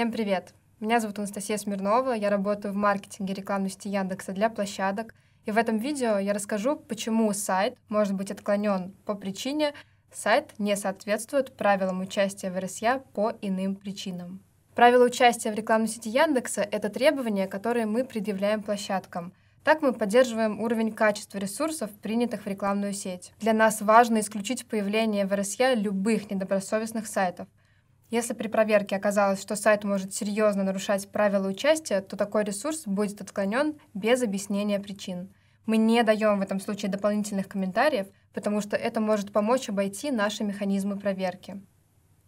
Всем привет! Меня зовут Анастасия Смирнова, я работаю в маркетинге рекламности Яндекса для площадок, и в этом видео я расскажу, почему сайт может быть отклонен по причине сайт не соответствует правилам участия в РСЯ по иным причинам. Правила участия в рекламной сети Яндекса – это требования, которые мы предъявляем площадкам. Так мы поддерживаем уровень качества ресурсов, принятых в рекламную сеть. Для нас важно исключить появление в РСЯ любых недобросовестных сайтов – если при проверке оказалось, что сайт может серьезно нарушать правила участия, то такой ресурс будет отклонен без объяснения причин. Мы не даем в этом случае дополнительных комментариев, потому что это может помочь обойти наши механизмы проверки.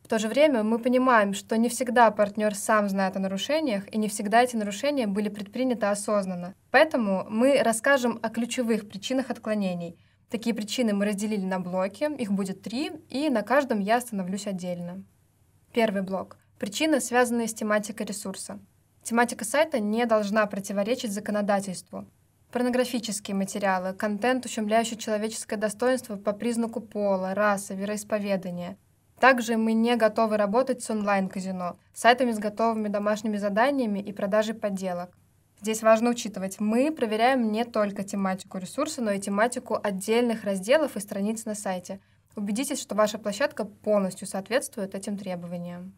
В то же время мы понимаем, что не всегда партнер сам знает о нарушениях, и не всегда эти нарушения были предприняты осознанно. Поэтому мы расскажем о ключевых причинах отклонений. Такие причины мы разделили на блоки, их будет три, и на каждом я остановлюсь отдельно. Первый блок. Причины, связанные с тематикой ресурса. Тематика сайта не должна противоречить законодательству. Порнографические материалы, контент, ущемляющий человеческое достоинство по признаку пола, расы, вероисповедания. Также мы не готовы работать с онлайн-казино, сайтами с готовыми домашними заданиями и продажей подделок. Здесь важно учитывать, мы проверяем не только тематику ресурса, но и тематику отдельных разделов и страниц на сайте. Убедитесь, что ваша площадка полностью соответствует этим требованиям.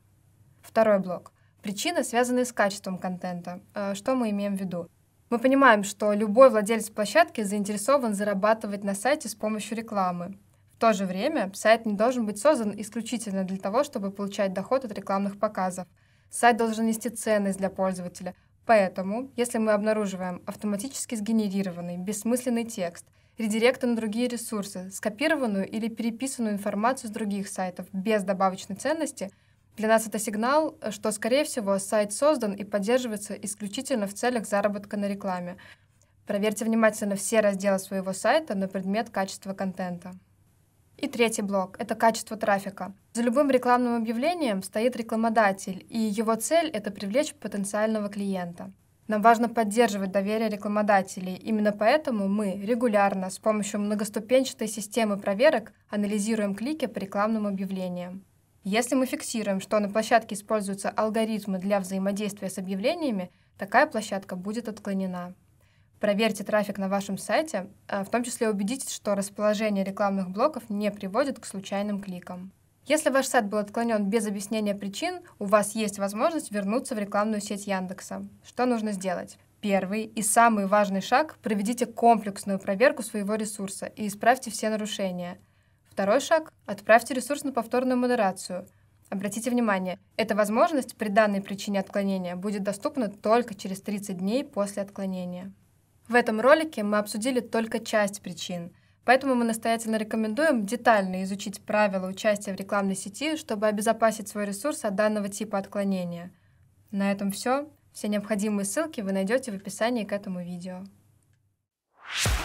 Второй блок. Причины, связанные с качеством контента. Э, что мы имеем в виду? Мы понимаем, что любой владелец площадки заинтересован зарабатывать на сайте с помощью рекламы. В то же время сайт не должен быть создан исключительно для того, чтобы получать доход от рекламных показов. Сайт должен нести ценность для пользователя. Поэтому, если мы обнаруживаем автоматически сгенерированный, бессмысленный текст – редиректа на другие ресурсы, скопированную или переписанную информацию с других сайтов без добавочной ценности, для нас это сигнал, что, скорее всего, сайт создан и поддерживается исключительно в целях заработка на рекламе. Проверьте внимательно все разделы своего сайта на предмет качества контента. И третий блок – это качество трафика. За любым рекламным объявлением стоит рекламодатель, и его цель – это привлечь потенциального клиента – нам важно поддерживать доверие рекламодателей. Именно поэтому мы регулярно с помощью многоступенчатой системы проверок анализируем клики по рекламным объявлениям. Если мы фиксируем, что на площадке используются алгоритмы для взаимодействия с объявлениями, такая площадка будет отклонена. Проверьте трафик на вашем сайте, а, в том числе убедитесь, что расположение рекламных блоков не приводит к случайным кликам. Если ваш сайт был отклонен без объяснения причин, у вас есть возможность вернуться в рекламную сеть Яндекса. Что нужно сделать? Первый и самый важный шаг – проведите комплексную проверку своего ресурса и исправьте все нарушения. Второй шаг – отправьте ресурс на повторную модерацию. Обратите внимание, эта возможность при данной причине отклонения будет доступна только через 30 дней после отклонения. В этом ролике мы обсудили только часть причин – Поэтому мы настоятельно рекомендуем детально изучить правила участия в рекламной сети, чтобы обезопасить свой ресурс от данного типа отклонения. На этом все. Все необходимые ссылки вы найдете в описании к этому видео. you